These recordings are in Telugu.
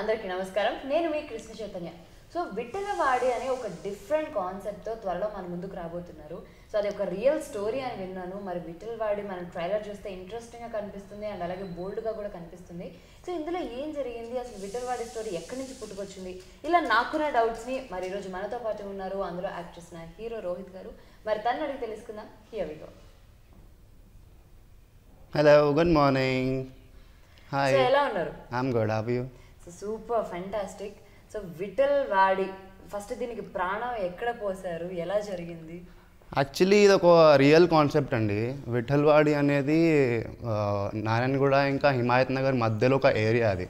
అందరికీ నమస్కారం నేను మీ కృష్ణ చైతన్య సో విఠలవాడి అనే ఒక డిఫరెంట్ కాన్సెప్ట్తో త్వరలో మన ముందుకు రాబోతున్నారు సో అది ఒక రియల్ స్టోరీ అని విన్నాను మరి విఠలవాడి మనం ట్రైలర్ చూస్తే ఇంట్రెస్టింగ్గా కనిపిస్తుంది అండ్ అలాగే బోల్డ్గా కూడా కనిపిస్తుంది సో ఇందులో ఏం జరిగింది అసలు విఠలవాడి స్టోరీ ఎక్కడి నుంచి పుట్టుకొచ్చింది ఇలా నాకున్న డౌట్స్ని మరి ఈరోజు మనతో పాటు ఉన్నారు అందులో యాక్ట్ చేసిన హీరో రోహిత్ గారు మరి తను అడిగి తెలుసుకుందాం here we go hello good morning hi ఎలా ఉన్నారు I am good have you so super fantastic so Vithalwadi first దీనికి ప్రాణం ఎక్కడ పోసారు ఎలా జరిగింది యాక్చువల్లీ ఇది ఒక రియల్ కాన్సెప్ట్ అండి విఠల్వాడి అనేది నారాయణగూడ ఇంకా హిమాయత్ నగర్ మధ్యలో ఒక ఏరియా అది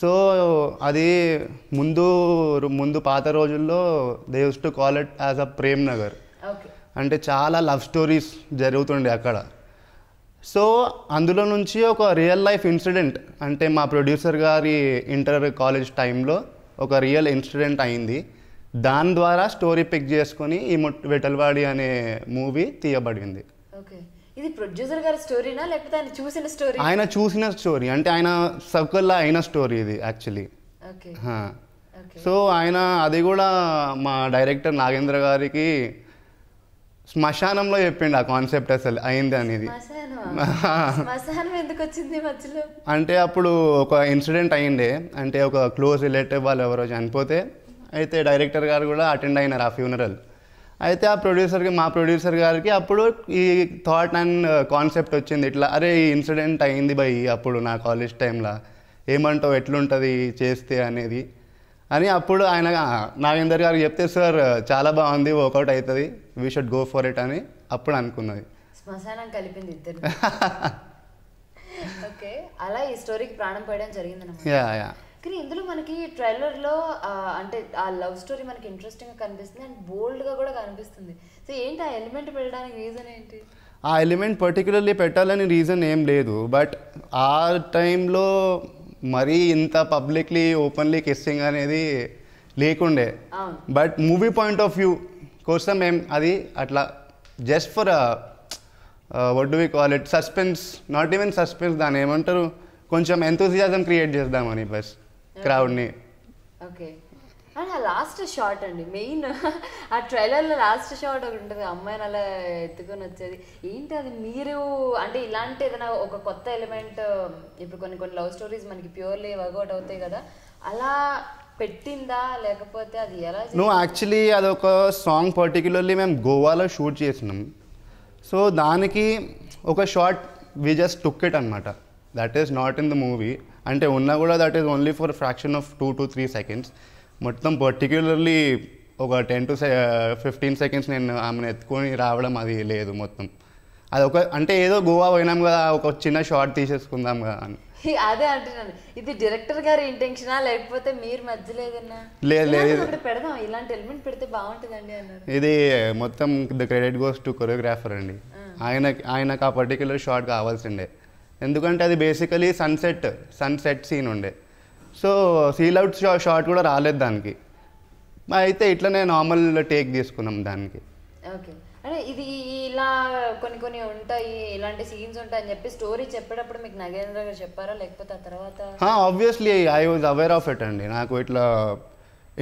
సో hmm. అది ముందు ముందు పాత రోజుల్లో they to call it as a Prem Nagar అంటే చాలా లవ్ స్టోరీస్ జరుగుతుండే అక్కడ సో అందులో నుంచి ఒక రియల్ లైఫ్ ఇన్సిడెంట్ అంటే మా ప్రొడ్యూసర్ గారి ఇంటర్ కాలేజ్ టైంలో ఒక రియల్ ఇన్సిడెంట్ అయింది దాని ద్వారా స్టోరీ పిక్ చేసుకొని ఈ వెటల్వాడి అనే మూవీ తీయబడింది ఇది ప్రొడ్యూసర్ గారి స్టోరీనా లేకపోతే ఆయన చూసిన స్టోరీ ఆయన చూసిన స్టోరీ అంటే ఆయన సర్కిల్లో అయిన స్టోరీ ఇది యాక్చువల్లీ సో ఆయన అది కూడా మా డైరెక్టర్ నాగేంద్ర గారికి శ్మశానంలో చెప్పిండు ఆ కాన్సెప్ట్ అసలు అయింది అనేది అంటే అప్పుడు ఒక ఇన్సిడెంట్ అయిండే అంటే ఒక క్లోజ్ రిలేటివ్ వాళ్ళు ఎవరో చనిపోతే అయితే డైరెక్టర్ గారు కూడా అటెండ్ అయినారు ఆ ఫ్యూనరల్ అయితే ఆ ప్రొడ్యూసర్కి మా ప్రొడ్యూసర్ గారికి అప్పుడు ఈ థాట్ అండ్ కాన్సెప్ట్ వచ్చింది ఇట్లా అరే ఈ ఇన్సిడెంట్ అయింది బై అప్పుడు నా కాలేజ్ టైంలో ఏమంటావు ఎట్లుంటుంది చేస్తే అనేది అని అప్పుడు ఆయన నాగేందర్ గారు చెప్తే సార్ చాలా బాగుంది వర్కౌట్ అవుతుంది we should go for it అని అప్పుడు అనుకున్నది శ్మశానం కలిపింది ఇద్దరు ఓకే అలా ఈ స్టోరీకి ప్రాణం పోయడం జరిగింది యా యా కానీ ఇందులో మనకి ట్రైలర్లో అంటే ఆ లవ్ స్టోరీ మనకి ఇంట్రెస్టింగ్గా కనిపిస్తుంది అండ్ బోల్డ్గా కూడా కనిపిస్తుంది సో ఏంటి ఆ ఎలిమెంట్ పెట్టడానికి రీజన్ ఏంటి ఆ ఎలిమెంట్ పర్టికులర్లీ పెట్టాలని రీజన్ ఏం లేదు బట్ ఆ టైంలో మరీ ఇంత పబ్లిక్లీ ఓపెన్లీ కిస్సింగ్ అనేది లేకుండే but movie point of view కోసం మేము అది అట్లా just for what we call it suspense not even suspense దాన్ని ఏమంటారు కొంచెం ఎంతోసియాజం క్రియేట్ చేద్దామని బస్ క్రౌడ్ని ఓకే అండ్ ఆ లాస్ట్ షార్ట్ అండి మెయిన్ ఆ ట్రైలర్లో లాస్ట్ షార్ట్ ఒకటి ఉంటుంది అమ్మాయిని అలా ఎత్తుకొని వచ్చేది ఏంటి అది మీరు అంటే ఇలాంటి ఏదైనా ఒక కొత్త ఎలిమెంట్ ఇప్పుడు కొన్ని కొన్ని లవ్ స్టోరీస్ మనకి ప్యూర్లీ వర్కౌట్ అవుతాయి కదా అలా పెట్టిందా లేకపోతే అది ఎలా నువ్వు యాక్చువల్లీ అదొక సాంగ్ పర్టికులర్లీ మేము గోవాలో షూట్ చేసినాం సో దానికి ఒక shot we just took it అనమాట that is not in the movie అంటే ఉన్నా కూడా that is only for fraction of two to three seconds మొత్తం పర్టిక్యులర్లీ ఒక టెన్ టు ఫిఫ్టీన్ సెకండ్స్ నేను ఆమెను ఎత్తుకొని రావడం అది లేదు మొత్తం అది ఒక అంటే ఏదో గోవా పోయినాం కదా ఒక చిన్న షార్ట్ తీసేసుకుందాం కదా అని అదే అంటున్నాను ఇది డైరెక్టర్ గారి ఇంటెన్షనా లేకపోతే మీరు మధ్యలో లేదు లేదు పెడదాం ఇలాంటి ఎలిమెంట్ పెడితే బాగుంటుందండి అన్నారు ఇది మొత్తం the credit goes to choreographer అండి ఆయన ఆయనకు ఆ పర్టిక్యులర్ షార్ట్ కావాల్సిండే ఎందుకంటే అది బేసికలీ సన్సెట్ సన్సెట్ సీన్ ఉండే సో సీల్ అవుట్ షార్ట్ కూడా రాలేదు దానికి అయితే ఇట్లనే నార్మల్ టేక్ తీసుకున్నాం దానికి ఓకే అంటే ఇది ఇలా కొన్ని కొన్ని ఉంటాయి ఇలాంటి సీన్స్ ఉంటాయి అని చెప్పి స్టోరీ చెప్పేటప్పుడు మీకు నగేంద్ర గారు చెప్పారా లేకపోతే ఆ తర్వాత obviously I was aware of it అండి నాకు ఇట్లా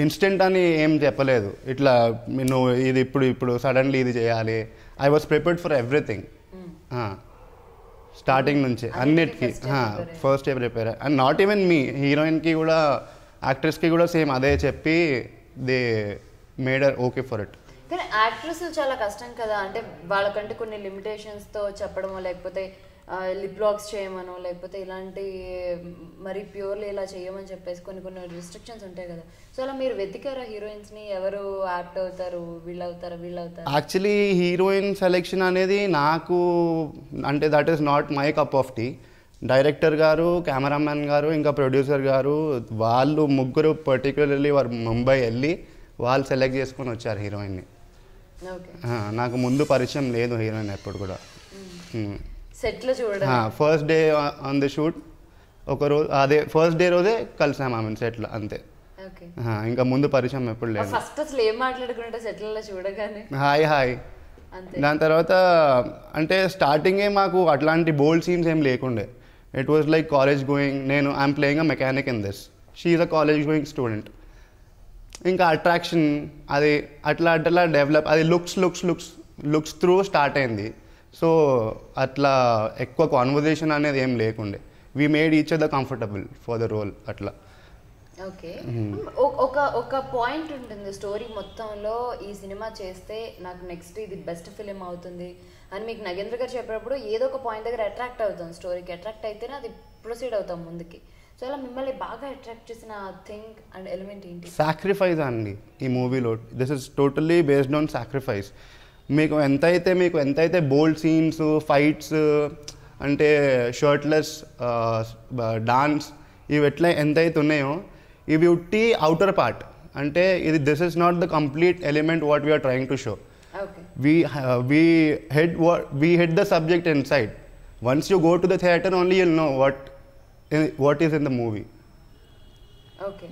ఇన్స్టెంట్ అని ఏం చెప్పలేదు ఇట్లా నువ్వు ఇది ఇప్పుడు ఇప్పుడు సడన్లీ ఇది చేయాలి I was prepared for everything starting నుంచి అన్నిటికీ first day prepare and not even me హీరోయిన్కి కూడా యాక్ట్రెస్కి కూడా సేమ్ అదే చెప్పి they made her okay for it కానీ యాక్ట్రస్ చాలా కష్టం కదా అంటే వాళ్ళకంటే కొన్ని లిమిటేషన్స్ తో చెప్పడమో లేకపోతే లిప్ లాక్స్ చేయమనో లేకపోతే ఇలాంటి మరి ప్యూర్లీ ఇలా చేయమని చెప్పేసి కొన్ని కొన్ని రిస్ట్రిక్షన్స్ ఉంటాయి కదా సో అలా మీరు వెతికారా హీరోయిన్స్ని ఎవరు యాక్ట్ అవుతారు వీళ్ళు అవుతారు వీళ్ళు అవుతారు యాక్చువల్లీ హీరోయిన్ సెలెక్షన్ అనేది నాకు అంటే that is not my cup of tea director గారు కెమెరామెన్ గారు ఇంకా ప్రొడ్యూసర్ గారు వాళ్ళు ముగ్గురు పర్టికులర్లీ వారు ముంబై వెళ్ళి వాళ్ళు సెలెక్ట్ చేసుకొని వచ్చారు హీరోయిన్ని నాకు ముందు పరిచయం లేదు హీరోయిన్ ఎప్పుడు కూడా సెట్లో hmm. hmm. చూడడం first day on the shoot ఒక రోజు అదే ఫస్ట్ డే రోజే కలిసాం ఆమె సెట్లో అంతే ఇంకా ముందు పరిచయం ఎప్పుడు లేదు ఫస్ట్ అసలు ఏం మాట్లాడుకుంటే చూడగానే హాయ్ హాయ్ దాని తర్వాత అంటే స్టార్టింగే మాకు అట్లాంటి బోల్డ్ సీన్స్ ఏం లేకుండే it was like college going నేను I'm playing a mechanic in this she is a college going student ఇంకా అట్రాక్షన్ అది అట్లా అట్లా డెవలప్ అది looks looks looks looks through start అయింది సో అట్లా ఎక్కువ కాన్వర్జేషన్ అనేది ఏం లేకుండే we made each the comfortable for the role అట్లా ఓకే ఒక ఒక పాయింట్ ఉంటుంది స్టోరీ మొత్తంలో ఈ సినిమా చేస్తే నాకు నెక్స్ట్ ఇది బెస్ట్ ఫిలిం అవుతుంది అని మీకు నగేంద్ర గారు చెప్పినప్పుడు ఏదో ఒక పాయింట్ దగ్గర అట్రాక్ట్ అవుతాం స్టోరీకి అట్రాక్ట్ అయితేనే అది ప్రొసీడ్ అవుతాం ముందుకి సో అలా మిమ్మల్ని బాగా అట్రాక్ట్ చేసిన థింగ్ అండ్ ఎలిమెంట్ ఏంటి సాక్రిఫైస్ అండి ఈ మూవీలో this is totally based on sacrifice మీకు ఎంతైతే మీకు ఎంతైతే బోల్డ్ సీన్స్ ఫైట్స్ అంటే షర్ట్లెస్ డాన్స్ ఇవి ఎట్లా ఎంతైతే ఉన్నాయో ఇవి ఉట్టి అవుటర్ పార్ట్ అంటే ఇది this is not the complete element what we are trying to show we we hid we hid the subject inside once you go to the theatre only you'll know what what is in the movie okay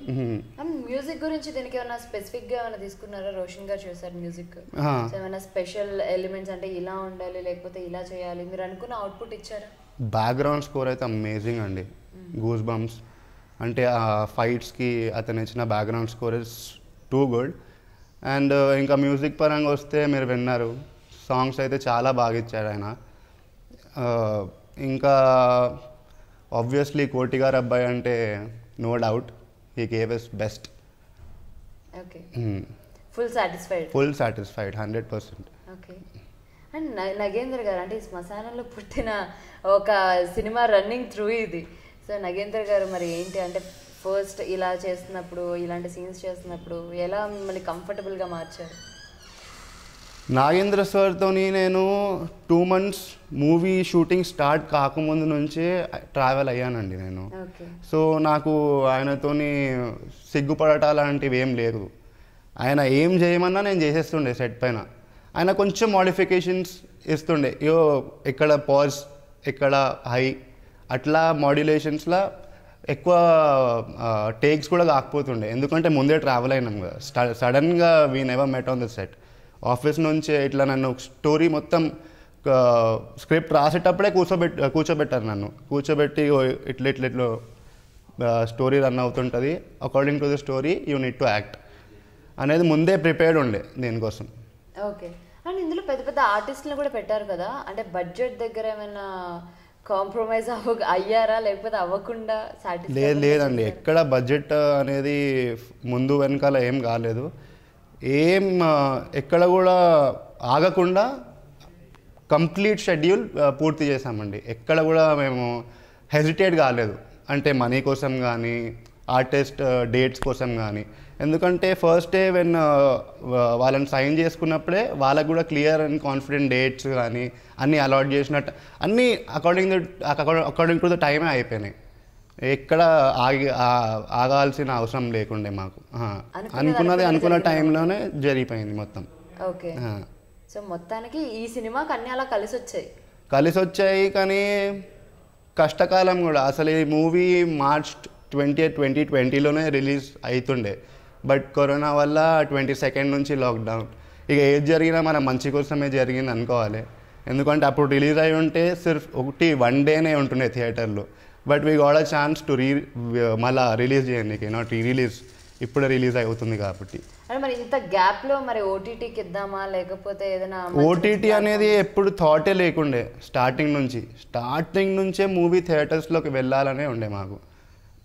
music గురించి దీనికి ఏమైనా స్పెసిఫిక్ గా ఏమైనా తీసుకున్నారా రోషన్ గారు చూసారు మ్యూజిక్ ఏమైనా స్పెషల్ ఎలిమెంట్స్ అంటే ఇలా ఉండాలి లేకపోతే ఇలా చేయాలి మీరు అనుకున్న అవుట్పుట్ ఇచ్చారా బ్యాక్గ్రౌండ్ స్కోర్ అయితే అమేజింగ్ అండి గూస్ mm. బంప్స్ అంటే ఆ ఫైట్స్కి అతను ఇచ్చిన background score is too good and ఇంకా మ్యూజిక్ పరంగా వస్తే మీరు విన్నారు సాంగ్స్ అయితే చాలా బాగా ఇచ్చాడు ఆయన uh, ఇంకా ఆబ్వియస్లీ కోటి గారు అబ్బాయి అంటే no doubt he gave his best full satisfied full satisfied hundred percent okay and Nagendra garu అంటే ఈ శ్మశానంలో పుట్టిన ఒక సినిమా రన్నింగ్ త్రూ ఇది సో నగేంద్ర గారు మరి ఏంటి అంటే ఫస్ట్ ఇలా చేస్తున్నప్పుడు ఇలాంటి సీన్స్ చేస్తున్నప్పుడు ఎలా మిమ్మల్ని కంఫర్టబుల్గా మార్చారు నాగేంద్ర సార్తోని నేను two months movie shooting start కాకముందు నుంచే ట్రావెల్ అయ్యానండి నేను సో నాకు ఆయనతోని సిగ్గుపడట లాంటివి ఏం లేదు ఆయన ఏం చేయమన్నా నేను చేసేస్తుండే సెట్ పైన ఆయన కొంచెం మాడిఫికేషన్స్ ఇస్తుండే యో ఎక్కడ పాజ్ ఎక్కడ హై అట్లా మాడ్యులేషన్స్లో ఎక్కువ టేక్స్ కూడా కాకపోతుండే ఎందుకంటే ముందే ట్రావెల్ అయినాం కదా సడన్గా we never met on the set office నుంచే ఇట్లా నన్ను స్టోరీ మొత్తం స్క్రిప్ట్ రాసేటప్పుడే కూర్చోబెట్ కూర్చోబెట్టారు నన్ను కూర్చోబెట్టి ఇట్ల ఇట్లా ఇట్లా స్టోరీ రన్ అవుతుంటుంది according to the story you need to act అనేది ముందే ప్రిపేర్డ్ ఉండే దీనికోసం ఓకే అండ్ ఇందులో పెద్ద పెద్ద ఆర్టిస్టులు కూడా పెట్టారు కదా అంటే బడ్జెట్ దగ్గర ఏమైనా కాంప్రమైజ్ అవ్వ అయ్యారా లేకపోతే అవ్వకుండా లేదు లేదండి ఎక్కడ బడ్జెట్ అనేది ముందు వెనకాల ఏం కాలేదు ఏం ఎక్కడ కూడా ఆగకుండా కంప్లీట్ షెడ్యూల్ పూర్తి చేసామండి ఎక్కడ కూడా మేము హెజిటేట్ కాలేదు అంటే మనీ కోసం కానీ ఆర్టిస్ట్ డేట్స్ కోసం కానీ ఎందుకంటే ఫస్ట్ డే వెన్ వాళ్ళని సైన్ చేసుకున్నప్పుడే వాళ్ళకు కూడా క్లియర్ అండ్ కాన్ఫిడెంట్ డేట్స్ కానీ అన్నీ అలాట్ చేసినట్టు అన్నీ అకార్డింగ్ అకార్డింగ్ టు ద టైమే అయిపోయినాయి ఎక్కడ ఆగి ఆగాల్సిన అవసరం లేకుండే మాకు అనుకున్నది అనుకున్న టైంలోనే జరిగిపోయింది మొత్తం ఓకే సో మొత్తానికి ఈ సినిమా కన్నీ అలా కలిసి వచ్చాయి కలిసి వచ్చాయి కానీ కష్టకాలం కూడా అసలు ఈ మూవీ మార్చ్ ట్వంటీ ట్వంటీ ట్వంటీలోనే రిలీజ్ అవుతుండే బట్ కరోనా వల్ల ట్వంటీ సెకండ్ నుంచి లాక్డౌన్ ఇక ఏది జరిగినా మన మంచి కోసమే జరిగింది అనుకోవాలి ఎందుకంటే అప్పుడు రిలీజ్ అయి ఉంటే సిర్ఫ్ ఒకటి వన్ డేనే ఉంటుండే థియేటర్లో but we got a chance to re మళ్ళీ రిలీజ్ చేయండి నాట్ రీ రిలీజ్ ఇప్పుడే రిలీజ్ అవుతుంది కాబట్టి మరి ఇంత గ్యాప్ లో మరి ఓటీటీకి ఇద్దామా లేకపోతే ఏదైనా ఓటీటీ అనేది ఎప్పుడు థాటే లేకుండే స్టార్టింగ్ నుంచి స్టార్టింగ్ నుంచే మూవీ థియేటర్స్లోకి వెళ్ళాలనే ఉండే మాకు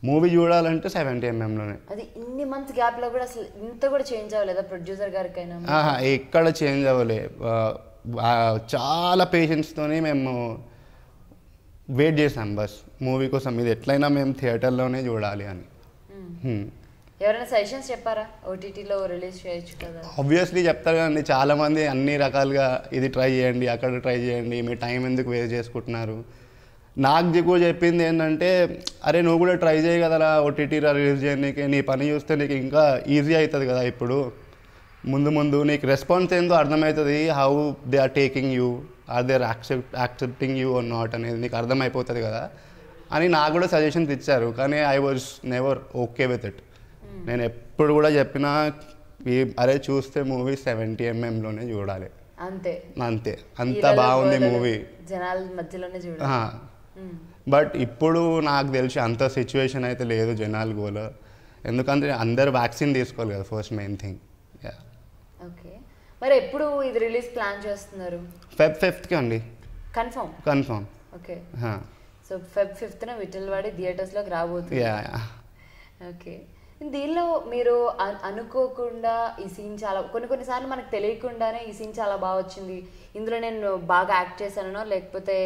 మూవీ చూడాలంటే సెవెంటీ ఎంఎంలోనే అది ఇన్ని మంత్స్ గ్యాప్లో కూడా అసలు ఇంత కూడా చేంజ్ అవ్వలేదా ప్రొడ్యూసర్ గారికైనా ఎక్కడ చేంజ్ అవ్వలే చాలా పేషెంట్స్తోనే మేము వెయిట్ చేసాం బస్ మూవీ కోసం ఇది ఎట్లయినా మేము థియేటర్లోనే చూడాలి అని hmm. Hmm. ఎవరైనా సజెషన్స్ చెప్పారా ఓటీటీలో రిలీజ్ చేయొచ్చు కదా ఆబ్వియస్లీ చెప్తారు కదండి చాలామంది అన్ని రకాలుగా ఇది ట్రై చేయండి అక్కడ ట్రై చేయండి మీ టైం ఎందుకు వేస్ట్ చేసుకుంటున్నారు నాకు దిగువ చెప్పింది ఏంటంటే అరే నువ్వు కూడా ట్రై చేయ కదా ఓటీటీలో రిలీజ్ చేయడానికి నీ పని చూస్తే నీకు ఇంకా ఈజీ అవుతుంది కదా ఇప్పుడు ముందు ముందు నీకు రెస్పాన్స్ ఏందో అర్థమవుతుంది how they are taking you are there accept accepting you are not అనేది నీకు అర్థమైపోతుంది కదా అని నాకు కూడా సజెషన్స్ ఇచ్చారు కానీ I was never okay with it నేను ఎప్పుడు కూడా చెప్పిన అరే చూస్తే మూవీ సెవెంటీ ఎంఎంలోనే చూడాలి అంతే అంతే అంత బాగుంది మూవీ జనాల మధ్యలోనే చూడాలి బట్ hmm. ఇప్పుడు నాకు తెలిసి అంత సిచ్యువేషన్ అయితే లేదు జనాలు గోలో ఎందుకంటే అందరు వ్యాక్సిన్ తీసుకోవాలి కదా ఫస్ట్ మెయిన్ థింగ్ యా మరి ఎప్పుడు ఇది రిలీజ్ ప్లాన్ చేస్తున్నారు ఫెబ్ ఫిఫ్త్కి అండి confirm confirm okay so Feb ఫిఫ్త్న విఠలవాడి థియేటర్స్లోకి రాబోతుంది ఓకే దీనిలో మీరు అనుకోకుండా ఈ సీన్ చాలా కొన్ని కొన్నిసార్లు మనకు తెలియకుండానే ఈ సీన్ చాలా బాగా వచ్చింది ఇందులో నేను బాగా యాక్ట్ చేశానో లేకపోతే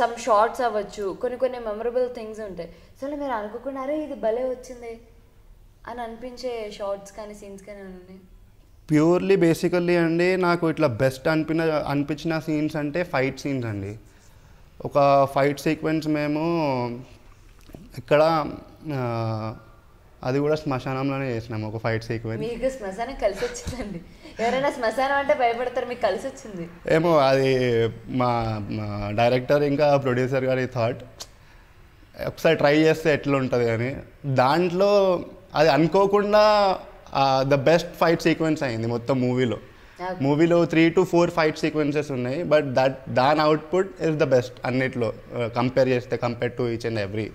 సమ్ uh, షార్ట్స్ అవ్వచ్చు కొన్ని కొన్ని మెమరబుల్ థింగ్స్ ఉంటాయి సో మీరు అనుకోకుండా అరే ఇది భలే వచ్చింది అని అనిపించే షార్ట్స్ కానీ సీన్స్ కానీ ఉన్నాయి ప్యూర్లీ బేసికల్లీ అండి నాకు ఇట్లా బెస్ట్ అనిపిన అనిపించిన సీన్స్ అంటే ఫైట్ సీన్స్ అండి ఒక ఫైట్ సీక్వెన్స్ మేము ఇక్కడ అది కూడా శ్మశానంలోనే చేసినాము ఒక ఫైట్ సీక్వెన్స్ మీకు శ్మశానం కలిసి వచ్చిందండి ఎవరైనా శ్మశానం అంటే భయపడతారు మీకు కలిసి వచ్చింది ఏమో అది మా డైరెక్టర్ ఇంకా ప్రొడ్యూసర్ గారి థాట్ ఒకసారి ట్రై చేస్తే ఎట్లా ఉంటుంది అని దాంట్లో అది అనుకోకుండా ద బెస్ట్ ఫైట్ సీక్వెన్స్ అయింది మొత్తం మూవీలో మూవీలో three to four fight sequences ఉన్నాయి బట్ దట్ దాని అవుట్పుట్ ఇస్ ద బెస్ట్ అన్నిట్లో కంపేర్ చేస్తే compare to each and every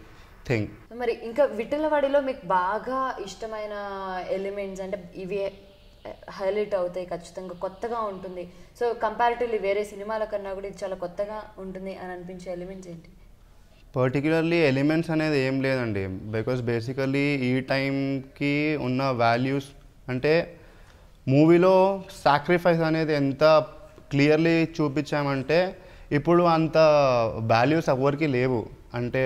thing మరి ఇంకా విఠలవాడిలో మీకు బాగా ఇష్టమైన ఎలిమెంట్స్ అంటే ఇవి హైలైట్ అవుతాయి ఖచ్చితంగా కొత్తగా ఉంటుంది సో కంపారిటివ్లీ వేరే సినిమాల కన్నా కూడా ఇది చాలా కొత్తగా ఉంటుంది అని అనిపించే ఎలిమెంట్స్ ఏంటి పర్టికులర్లీ ఎలిమెంట్స్ అనేది ఏం లేదండి బికాస్ బేసికల్లీ ఈ టైంకి ఉన్న వాల్యూస్ అంటే మూవీలో సాక్రిఫైస్ అనేది ఎంత క్లియర్లీ చూపించామంటే ఇప్పుడు అంత వాల్యూస్ ఎవరికి లేవు అంటే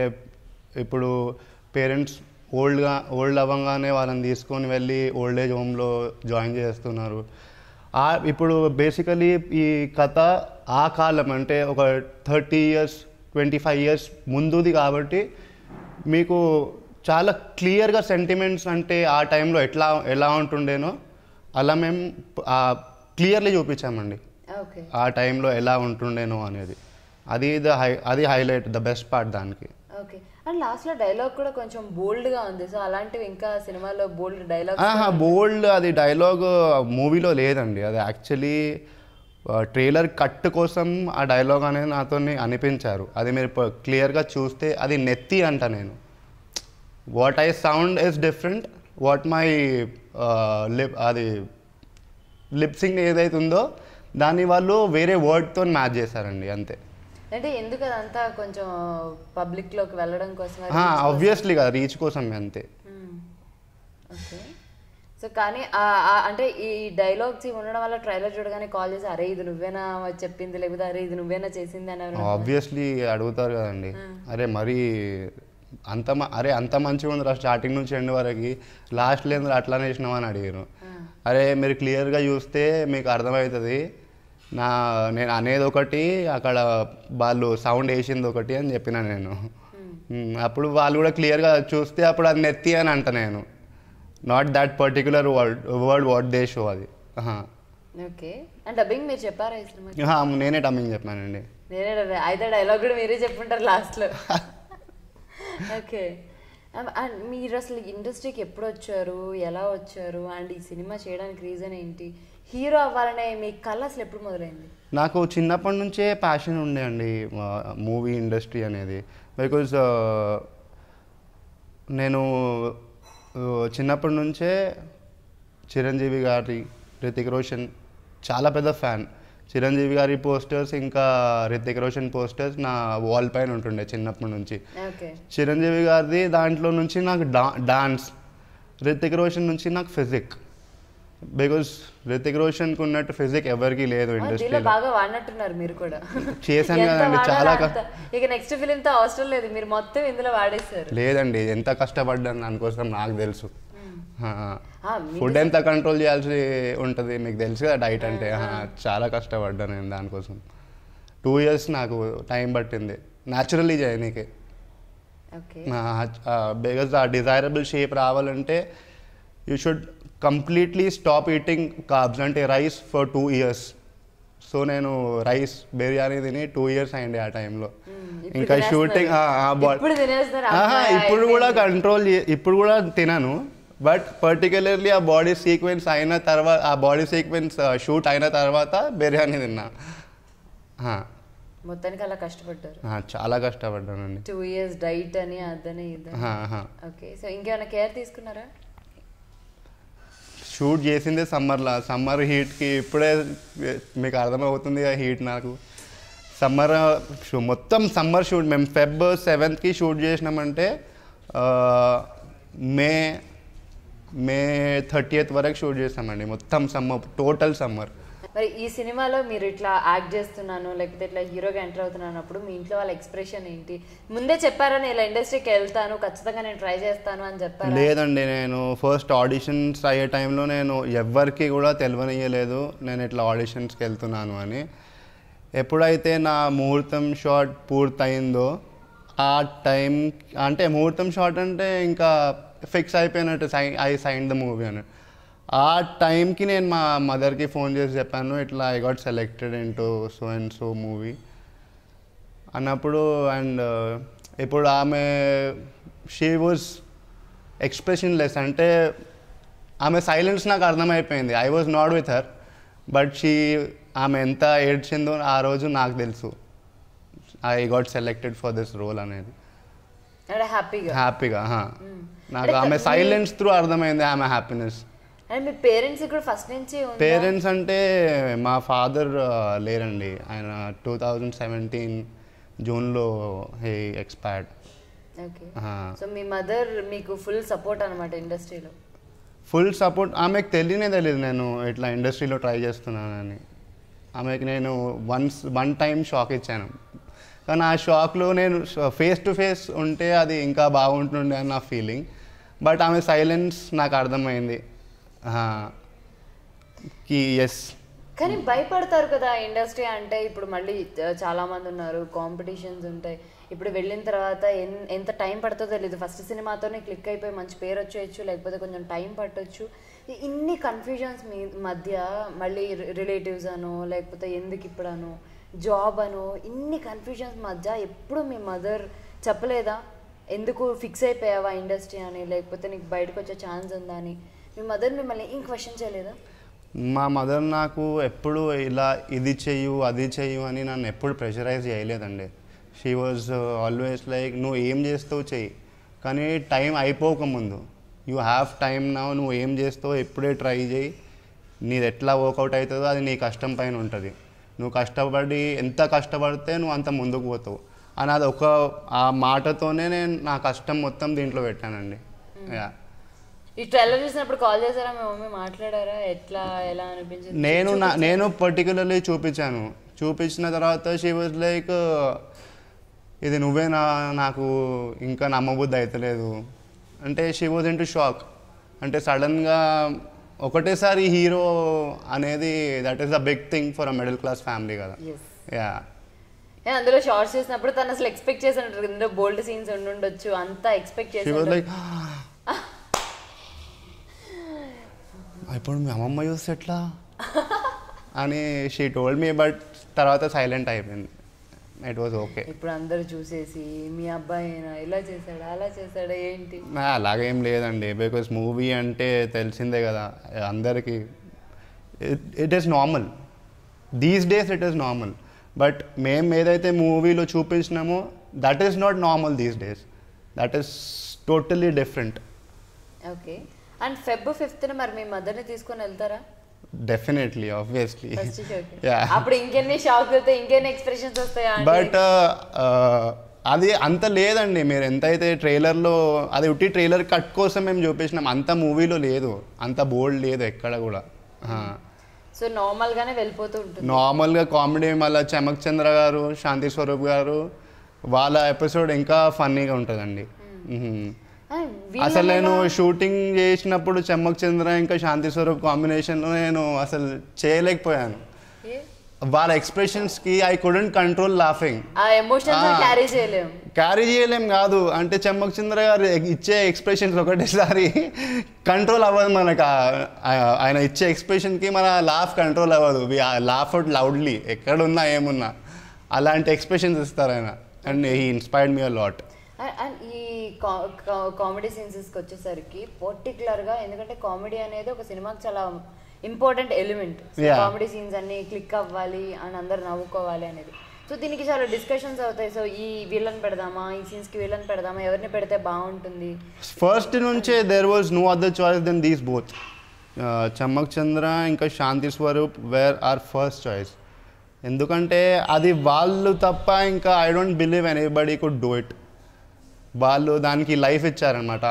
ఇప్పుడు పేరెంట్స్ ఓల్డ్గా ఓల్డ్ అవ్వగానే వాళ్ళని తీసుకొని వెళ్ళి ఓల్డ్ ఏజ్ హోమ్లో జాయిన్ చేస్తున్నారు ఇప్పుడు బేసికలీ ఈ కథ ఆ కాలం అంటే ఒక thirty years twenty five years ముందుది కాబట్టి మీకు చాలా క్లియర్గా సెంటిమెంట్స్ అంటే ఆ టైంలో ఎట్లా ఎలా ఉంటుండేనో అలా మేము క్లియర్లీ చూపించామండి ఆ టైంలో ఎలా ఉంటుండేనో అనేది అది ద హై అది హైలైట్ ద బెస్ట్ పార్ట్ దానికి ఓకే అండ్ లాస్ట్లో డైలాగ్ కూడా కొంచెం బోల్డ్గా ఉంది సో అలాంటివి ఇంకా సినిమాలో బోల్డ్ డైలాగ్ బోల్డ్ అది డైలాగ్ మూవీలో లేదండి అది యాక్చువల్లీ ట్రైలర్ కట్ కోసం ఆ డైలాగ్ అనేది నాతో అనిపించారు అది మీరు క్లియర్గా చూస్తే అది నెత్తి అంట నేను what I sound is different what my lip అది లిప్సింగ్ ఏదైతే ఉందో దాన్ని వాళ్ళు వేరే వర్డ్తో మ్యాచ్ చేశారండి అంతే అంటే ఎందుకు అదంతా కొంచెం పబ్లిక్లోకి వెళ్ళడం కోసం ఆబ్వియస్లీ కదా రీచ్ కోసం అంతే ఓకే hmm. సో కానీ అంటే ఈ డైలాగ్స్ ఉండడం వల్ల ట్రైలర్ చూడగానే కాల్ చేసి అరే ఇది నువ్వేనా చెప్పింది లేకపోతే అరే ఇది నువ్వేనా చేసింది అని ఆబ్వియస్లీ అడుగుతారు కదండి అరే మరి అంత అరే అంత మంచిగా ఉందిరా స్టార్టింగ్ నుంచి ఎండ్ వరకు లాస్ట్ లేదు అట్లానే అని అడిగారు అరే మీరు క్లియర్గా చూస్తే మీకు అర్థమవుతుంది నా నేను అనేది ఒకటి అక్కడ వాళ్ళు సౌండ్ వేసింది ఒకటి అని చెప్పిన నేను అప్పుడు వాళ్ళు కూడా క్లియర్గా చూస్తే అప్పుడు అది నెత్తి అని అంట నేను not that particular word word what they show అది ఓకే అండ్ మీరు నేనే డబ్బింగ్ చెప్పానండి నేనే అయితే డైలాగ్ కూడా మీరే చెప్పుంటారు లాస్ట్లో ఓకే అండ్ మీరు అసలు ఇండస్ట్రీకి ఎప్పుడు వచ్చారు ఎలా వచ్చారు అండ్ ఈ సినిమా చేయడానికి రీజన్ ఏంటి హీరో అవ్వాలనే మీ కళ అసలు ఎప్పుడు మొదలైంది నాకు చిన్నప్పటి నుంచే ప్యాషన్ ఉండే అండి మూవీ ఇండస్ట్రీ అనేది బికాజ్ uh, నేను చిన్నప్పటి నుంచే చిరంజీవి గారి రితిక్ రోషన్ చాలా పెద్ద ఫ్యాన్ చిరంజీవి గారి పోస్టర్స్ ఇంకా రితిక్ రోషన్ పోస్టర్స్ నా వాల్ పైన ఉంటుండే చిన్నప్పటి నుంచి చిరంజీవి గారిది దాంట్లో నుంచి నాకు డా డాన్స్ రితిక్ రోషన్ నుంచి నాకు ఫిజిక్ బికాస్ రితిక్ రోషన్ కు ఉన్నట్టు ఫిజిక్ ఎవరికి లేదు ఇండస్ట్రీ బాగా వాడినట్టున్నారు మీరు కూడా చేశాను కదండి చాలా ఇక నెక్స్ట్ ఫిలిం తో అవసరం లేదు మీరు మొత్తం ఇందులో వాడేశారు లేదండి ఎంత కష్టపడ్డాను దానికోసం నాకు తెలుసు ఫుడ్ ఎంత కంట్రోల్ చేయాల్సి ఉంటుంది మీకు తెలుసు కదా డైట్ అంటే చాలా కష్టపడ్డాను నేను దానికోసం టూ ఇయర్స్ నాకు టైం పట్టింది న్యాచురల్లీ చేయనీకి బికాస్ ఆ డిజైరబుల్ షేప్ రావాలంటే you should completely stop eating carbs అంటే rice for two years so నేను రైస్ బిర్యానీ తిని టూ ఇయర్స్ అయింది ఆ టైంలో ఇంకా షూటింగ్ ఇప్పుడు కూడా కంట్రోల్ ఇప్పుడు కూడా తినను బట్ పర్టికులర్లీ ఆ బాడీ సీక్వెన్స్ అయిన తర్వాత ఆ బాడీ సీక్వెన్స్ షూట్ అయిన తర్వాత బిర్యానీ తిన్నా మొత్తానికి అలా కష్టపడ్డారు చాలా కష్టపడ్డానండి టూ ఇయర్స్ డైట్ అని అదని ఓకే సో ఇంకేమైనా కేర్ తీసుకున్నారా షూట్ చేసిందే సమ్మర్లో సమ్మర్ హీట్కి ఇప్పుడే మీకు అర్థమవుతుంది ఆ హీట్ నాకు సమ్మర్ మొత్తం సమ్మర్ షూట్ మేము ఫెబ్ సెవెంత్కి షూట్ చేసినామంటే మే మే థర్టీ వరకు షూట్ చేసామండి మొత్తం సమ్మర్ టోటల్ సమ్మర్ మరి ఈ సినిమాలో మీరు ఇట్లా యాక్ట్ చేస్తున్నాను లేకపోతే ఇట్లా హీరోగా ఎంటర్ అవుతున్నాను అప్పుడు మీ ఇంట్లో వాళ్ళ ఎక్స్ప్రెషన్ ఏంటి ముందే చెప్పారా నేను ఇలా ఇండస్ట్రీకి వెళ్తాను ఖచ్చితంగా నేను ట్రై చేస్తాను అని చెప్పాను లేదండి నేను ఫస్ట్ ఆడిషన్స్ అయ్యే టైంలో నేను ఎవరికి కూడా తెలియనియలేదు నేను ఇట్లా ఆడిషన్స్కి వెళ్తున్నాను అని ఎప్పుడైతే నా ముహూర్తం షార్ట్ పూర్తయిందో ఆ టైం అంటే ముహూర్తం షార్ట్ అంటే ఇంకా ఫిక్స్ అయిపోయినట్టు సై ఐ సైన్ ద మూవీ అని ఆ టైంకి నేను మా మదర్కి ఫోన్ చేసి చెప్పాను ఇట్లా I got selected in to so and so movie అన్నప్పుడు అండ్ ఇప్పుడు ఆమె షీ వాజ్ ఎక్స్ప్రెషన్ లెస్ అంటే ఆమె సైలెన్స్ నాకు అర్థమైపోయింది I was not with her but she ఆమె ఎంత ఏడ్చిందో ఆ రోజు నాకు తెలుసు I got selected for this role అనేది హ్యాపీగా హ్యాపీగా నాకు ఆమె సైలెన్స్ త్రూ అర్థమైంది ఆమె హ్యాపీనెస్ అండ్ మీ పేరెంట్స్ ఇక్కడ ఫస్ట్ నుంచి పేరెంట్స్ అంటే మా ఫాదర్ లేరండి ఆయన టూ థౌజండ్ సెవెంటీన్ జూన్లో హే ఎక్స్పైర్డ్ ఓకే సో మీ మదర్ మీకు ఫుల్ సపోర్ట్ అనమాట ఇండస్ట్రీలో ఫుల్ సపోర్ట్ ఆమెకు తెలియనే తెలియదు నేను ఇట్లా ఇండస్ట్రీలో ట్రై చేస్తున్నానని ఆమెకి నేను వన్స్ వన్ టైం షాక్ ఇచ్చాను కానీ ఆ షాక్లో నేను ఫేస్ టు ఫేస్ ఉంటే అది ఇంకా బాగుంటుండే అని నా ఫీలింగ్ బట్ ఆమె సైలెన్స్ నాకు అర్థమైంది ఎస్ కానీ భయపడతారు కదా ఇండస్ట్రీ అంటే ఇప్పుడు మళ్ళీ చాలా మంది ఉన్నారు కాంపిటీషన్స్ ఉంటాయి ఇప్పుడు వెళ్ళిన తర్వాత ఎంత టైం పడుతుందో తెలియదు ఫస్ట్ సినిమాతోనే క్లిక్ అయిపోయి మంచి పేరు వచ్చేయచ్చు లేకపోతే కొంచెం టైం పట్టొచ్చు ఇన్ని కన్ఫ్యూజన్స్ మీ మధ్య మళ్ళీ రిలేటివ్స్ అను లేకపోతే ఎందుకు ఇప్పుడు అను జాబ్ అను ఇన్ని కన్ఫ్యూజన్స్ మధ్య ఎప్పుడు మీ మదర్ చెప్పలేదా ఎందుకు ఫిక్స్ అయిపోయావా ఇండస్ట్రీ అని లేకపోతే నీకు బయటకు వచ్చే ఛాన్స్ ఉందా అని మీ మదర్ మిమ్మల్ని ఏం క్వశ్చన్ చేయలేదు మా మదర్ నాకు ఎప్పుడు ఇలా ఇది చెయ్యు అది చెయ్యు అని నన్ను ఎప్పుడు ప్రెషరైజ్ చేయలేదండి షీ వాజ్ ఆల్వేస్ లైక్ నువ్వు ఏం చేస్తావు చెయ్యి కానీ టైం అయిపోకముందు యూ హ్యావ్ టైం నా నువ్వు ఏం చేస్తావు ఎప్పుడే ట్రై చేయి నీది ఎట్లా వర్కౌట్ అవుతుందో అది నీ కష్టం పైన ఉంటుంది నువ్వు కష్టపడి ఎంత కష్టపడితే నువ్వు అంత ముందుకు పోతావు అని అది ఒక ఆ మాటతోనే నేను నా కష్టం మొత్తం దీంట్లో పెట్టానండి యా ఈ ట్రైలర్ చూసినప్పుడు కాల్ చేశారా మీ మమ్మీ మాట్లాడారా ఎట్లా ఎలా అనిపించింది నేను నా నేను పర్టికులర్లీ చూపించాను చూపించిన తర్వాత షీ వాజ్ లైక్ ఇది నువ్వే నా నాకు ఇంకా నమ్మబుద్ధి అవుతలేదు అంటే షీ వాజ్ ఇంటూ షాక్ అంటే సడన్గా ఒకటేసారి హీరో అనేది that is the big thing for a middle class family కదా యా అందులో షార్ట్స్ చేసినప్పుడు తను అసలు ఎక్స్పెక్ట్ చేసి ఉంటుంది బోల్డ్ సీన్స్ ఉండి ఉండొచ్చు అంతా ఎక్స్పెక్ట్ చేసి లైక్ ఇప్పుడు మీ అమ్మమ్మ చూస్తే ఎట్లా అని షీ టోల్డ్ మీ బట్ తర్వాత సైలెంట్ అయిపోయింది ఇట్ వాజ్ ఓకే ఇప్పుడు అందరు చూసేసి మీ అబ్బాయి ఇలా చేశాడా అలా చేశాడా ఏంటి అలాగేం లేదండి బికాస్ మూవీ అంటే తెలిసిందే కదా అందరికీ it is normal these days it is normal but మేము ఏదైతే మూవీలో చూపించినామో that is not normal these days that is totally different okay and Feb ఫిఫ్త్న మరి మీ మదర్ని తీసుకొని వెళ్తారా డెఫినెట్లీ ఆబ్వియస్లీ అప్పుడు ఇంకెన్ని షాక్ అవుతాయి ఇంకెన్ని ఎక్స్ప్రెషన్స్ వస్తాయి బట్ అది అంత లేదండి మీరు ఎంత ట్రైలర్లో అది ఉట్టి ట్రైలర్ కట్ కోసం మేము చూపించినాం అంత మూవీలో లేదు అంత బోల్డ్ లేదు ఎక్కడ కూడా సో hmm. నార్మల్గానే వెళ్ళిపోతూ ఉంటుంది నార్మల్గా కామెడీ మళ్ళీ చమక్ చంద్ర గారు శాంతి స్వరూప్ గారు వాళ్ళ ఎపిసోడ్ ఇంకా ఫన్నీగా ఉంటుందండి hmm. hmm. అసలు నేను షూటింగ్ చేసినప్పుడు చెమ్మక్ చంద్ర ఇంకా శాంతి స్వరూప్ కాంబినేషన్ నేను అసలు చేయలేకపోయాను వాళ్ళ ఎక్స్ప్రెషన్స్ కి I couldn't control laughing carry చేయలేం క్యారీ చేయలేం కాదు అంటే చెమ్మక్ చంద్ర గారు ఇచ్చే ఎక్స్ప్రెషన్స్ ఒకటేసారి కంట్రోల్ అవ్వదు మనకు ఆయన ఇచ్చే ఎక్స్ప్రెషన్ కి మన లాఫ్ కంట్రోల్ అవ్వదు వి లాఫ్ అవుట్ లౌడ్లీ ఎక్కడున్నా ఏమున్నా అలాంటి ఎక్స్ప్రెషన్స్ ఇస్తారు ఆయన and he inspired me a lot and ఈ కామెడీ సీన్స్కి వచ్చేసరికి పర్టికులర్గా ఎందుకంటే కామెడీ అనేది ఒక సినిమాకి చాలా ఇంపార్టెంట్ ఎలిమెంట్ కామెడీ సీన్స్ అన్ని క్లిక్ అవ్వాలి అని అందరు నవ్వుకోవాలి అనేది సో దీనికి చాలా డిస్కషన్స్ అవుతాయి సో ఈ విలన్ పెడదామా ఈ సీన్స్ కి విలన్ పెడదామా ఎవరిని పెడితే బాగుంటుంది ఫస్ట్ నుంచే there was no other choice then these both Chammak Chandra ఇంకా Shanti Swaroop were our first choice ఎందుకంటే అది వాళ్ళు తప్ప ఇంకా I don't believe anybody could do it వాళ్ళు దానికి లైఫ్ ఇచ్చారనమాట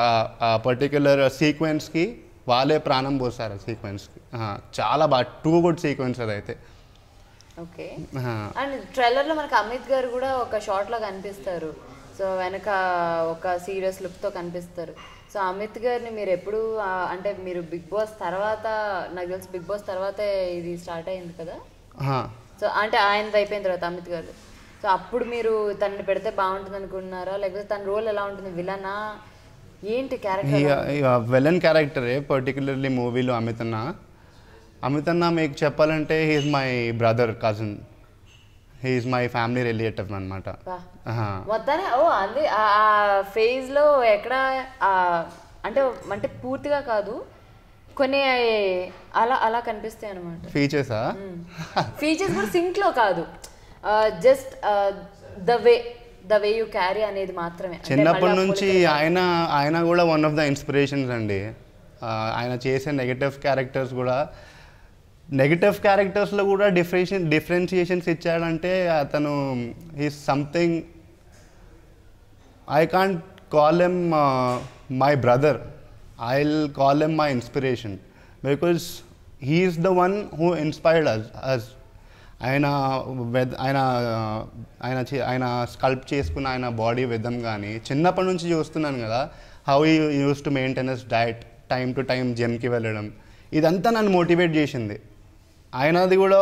ఆ పర్టిక్యులర్ సీక్వెన్స్కి వాళ్ళే ప్రాణం పోసారు సీక్వెన్స్కి చాలా బాగా టూ గుడ్ సీక్వెన్స్ అదైతే ఓకే అండ్ ట్రైలర్లో మనకు అమిత్ గారు కూడా ఒక షార్ట్లో కనిపిస్తారు సో వెనక ఒక సీరియస్ లుక్తో కనిపిస్తారు సో అమిత్ గారిని మీరు ఎప్పుడు అంటే మీరు బిగ్ బాస్ తర్వాత నాకు తెలిసి బిగ్ బాస్ తర్వాతే ఇది స్టార్ట్ అయింది కదా సో అంటే ఆయనది అయిపోయిన తర్వాత అమిత్ గారు సో అప్పుడు మీరు తనని పెడితే బాగుంటుంది అనుకున్నారా లేకపోతే తన రోల్ ఎలా ఉంటుంది విలనా ఏంటి క్యారెక్టర్ విలన్ క్యారెక్టరే పర్టికులర్లీ మూవీలో అమితన్న అమితన్న మీకు చెప్పాలంటే he is my brother cousin he is my family relative అనమాట మొత్తాన్ని ఓ అది ఆ ఫేజ్లో ఎక్కడ అంటే అంటే పూర్తిగా కాదు కొన్ని అలా అలా కనిపిస్తాయి అనమాట ఫీచర్సా ఫీచర్స్ కూడా సింక్ లో కాదు just the way the way you carry అనేది మాత్రమే చిన్నప్పటి నుంచి ఆయన ఆయన కూడా వన్ ఆఫ్ ద ఇన్స్పిరేషన్స్ అండి ఆయన చేసే నెగటివ్ క్యారెక్టర్స్ కూడా నెగటివ్ క్యారెక్టర్స్లో కూడా డిఫరెన్షియన్ డిఫరెన్షియేషన్స్ ఇచ్చాడంటే అతను he something I can't call him my brother I will call him my inspiration because he is the one who inspired us us ఆయన వెద ఆయన ఆయన చే ఆయన స్కల్ప్ చేసుకున్న ఆయన బాడీ విధం కానీ చిన్నప్పటి నుంచి చూస్తున్నాను కదా how you use to maintain as diet time to time జిమ్కి వెళ్ళడం ఇదంతా నన్ను మోటివేట్ చేసింది ఆయనది కూడా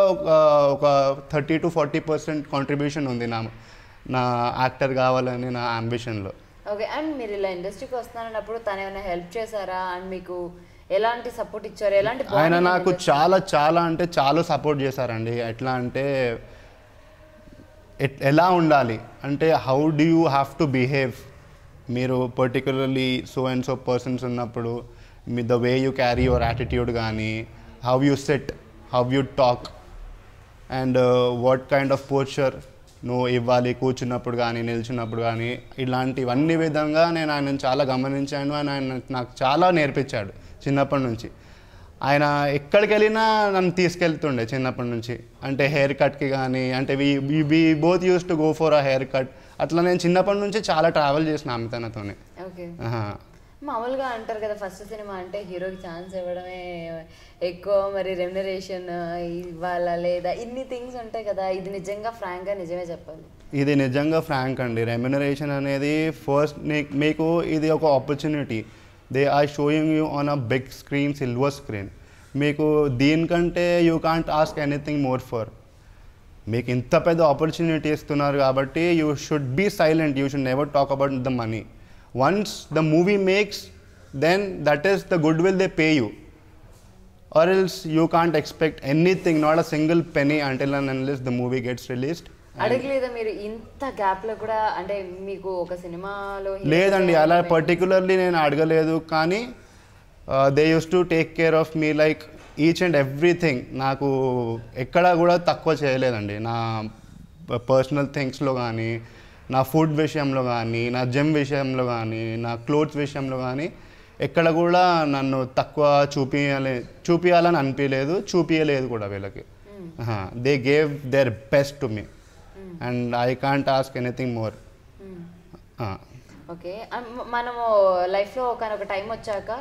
ఒక thirty to forty percent contribution ఉంది నా నా యాక్టర్ కావాలని నా అంబిషన్లో ఓకే అండ్ మీరు ఇలా ఇండస్ట్రీకి వస్తున్నారన్నప్పుడు తను ఏమైనా హెల్ప్ చేశారా అండ్ మీకు ఎలాంటి సపోర్ట్ ఇచ్చారు ఎలాంటి ఆయన నాకు చాలా చాలా అంటే చాలా సపోర్ట్ చేశారండి ఎట్లా అంటే ఎలా ఉండాలి అంటే how do you have to behave మీరు particularly so and so persons ఉన్నప్పుడు మీ the way you carry your attitude కానీ how you set how you talk and what kind of posture నువ్వు ఇవ్వాలి కూర్చున్నప్పుడు కానీ నిల్చున్నప్పుడు కానీ ఇలాంటివన్నీ విధంగా నేను ఆయన చాలా గమనించాను అని ఆయన నాకు చాలా నేర్పించాడు చిన్నప్పటి నుంచి ఆయన ఎక్కడికి వెళ్ళినా నన్ను తీసుకెళ్తుండే చిన్నప్పటి నుంచి అంటే హెయిర్ కట్కి కానీ అంటే we we both use to go for a haircut అట్లా నేను చిన్నప్పటి నుంచి చాలా ట్రావెల్ చేసిన అమితనతో మామూలుగా అంటారు కదా ఫస్ట్ సినిమా అంటే హీరోకి ఛాన్స్ ఇవ్వడమే ఎక్కువ మరి రెమ్యునరేషన్ ఇవ్వాలా లేదా ఇన్ని థింగ్స్ ఉంటాయి కదా ఇది నిజంగా ఫ్రాంక్గా నిజమే చెప్పాలి ఇది నిజంగా ఫ్రాంక్ అండి రెమ్యునరేషన్ అనేది ఫస్ట్ మీకు ఇది ఒక opportunity they are showing you on a big screen silver screen మీకు దీనికంటే you can't ask anything more for మీకు ఇంత పెద్ద ఆపర్చునిటీ ఇస్తున్నారు కాబట్టి you should be silent you should never talk about the money once the movie makes then that is the goodwill they pay you or else you can't expect anything not a single penny until unless the movie gets released అడగలేదా మీరు ఇంత గ్యాప్ లో కూడా అంటే మీకు ఒక సినిమాలో లేదండి అలా పర్టికులర్లీ నేను అడగలేదు కానీ they use to take care of me like each and everything నాకు ఎక్కడా కూడా తక్కువ చేయలేదండి నా పర్సనల్ థింగ్స్లో కానీ నా ఫుడ్ విషయంలో కానీ నా జిమ్ విషయంలో కానీ నా క్లోత్స్ విషయంలో కానీ ఎక్కడ కూడా నన్ను తక్కువ చూపించలే చూపించాలని అనిపించలేదు చూపించలేదు కూడా వీళ్ళకి they gave their best to me and I can't ask anything more okay మనము లైఫ్లో ఒక టైం వచ్చాక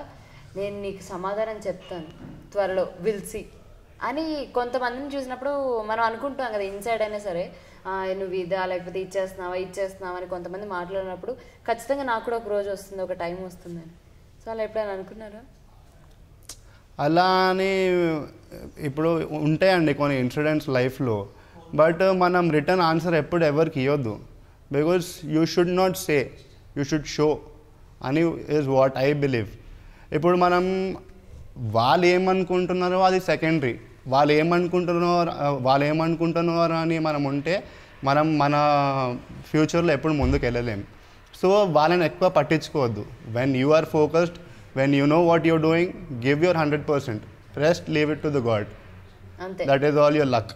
నేను నీకు సమాధానం చెప్తాను త్వరలో విల్సి అని కొంతమందిని చూసినప్పుడు మనం అనుకుంటాం కదా ఇన్సైడ్ అయినా సరే నువ్వు ఇదా లేకపోతే ఇచ్చేస్తున్నావా ఇచ్చేస్తున్నావా అని కొంతమంది మాట్లాడినప్పుడు ఖచ్చితంగా నాకు కూడా ఒక రోజు వస్తుంది ఒక టైం వస్తుందని సో అలా ఎప్పుడైనా అనుకున్నారా అలా అని ఇప్పుడు ఉంటాయండి కొన్ని ఇన్సిడెంట్స్ లైఫ్లో బట్ మనం రిటర్న్ ఆన్సర్ ఎప్పుడు ఎవరికి ఇవ్వద్దు because you should not say you should show అని ఈజ్ వాట్ ఐ బిలీవ్ ఇప్పుడు మనం వాళ్ళు ఏమనుకుంటున్నారో అది సెకండరీ వాళ్ళు ఏమనుకుంటున్నారు వాళ్ళు ఏమనుకుంటున్నారో అని మనం ఉంటే మనం మన ఫ్యూచర్లో ఎప్పుడు ముందుకు వెళ్ళలేం సో వాళ్ళని ఎక్కువ పట్టించుకోవద్దు when you are focused when you know what you're doing give your hundred percent rest leave it to the god that is all your luck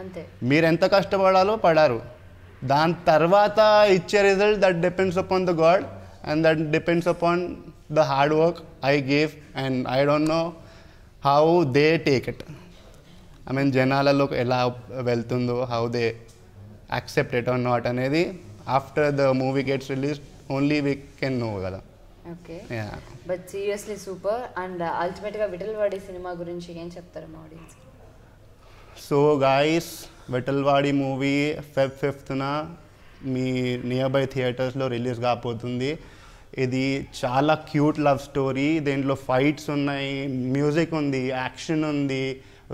అంతే మీరు ఎంత కష్టపడాలో పడారు దాని తర్వాత ఇచ్చే result that depends upon the god and that depends upon the hard work I gave and I don't know how they take it I mean జనాలలో ఎలా వెళ్తుందో how they accept it are not అనేది after the movie gets release only we can know కదా okay but seriously super and అల్టిమేట్గా విటల్ వాడి సినిమా గురించి ఏం చెప్తారు మా ఆడియన్స్కి so guys Vittalwadi movie Feb ఫిఫ్త్న మీ నియర్ బై థియేటర్స్లో రిలీజ్ కాబోతుంది ఇది చాలా క్యూట్ లవ్ స్టోరీ దీంట్లో ఫైట్స్ ఉన్నాయి మ్యూజిక్ ఉంది యాక్షన్ ఉంది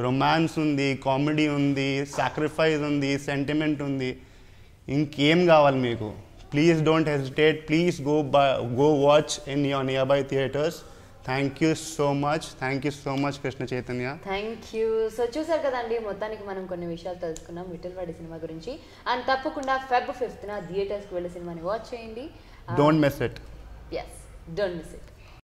రొమాన్స్ ఉంది కామెడీ ఉంది సాక్రిఫైస్ ఉంది సెంటిమెంట్ ఉంది ఇంకేం కావాలి మీకు please don't hesitate please go by go watch in your nearby theatres thank you so much thank you so much Krishna Chaitanya thank you so చూసారు కదండి మొత్తానికి మనం కొన్ని విషయాలు తెలుసుకున్నాం విఠల్వాడి సినిమా గురించి అండ్ తప్పకుండా ఫెబ్ ఫిఫ్త్న థియేటర్స్కి వెళ్ళే సినిమాని వాచ్ చేయండి don't miss it yes don't miss it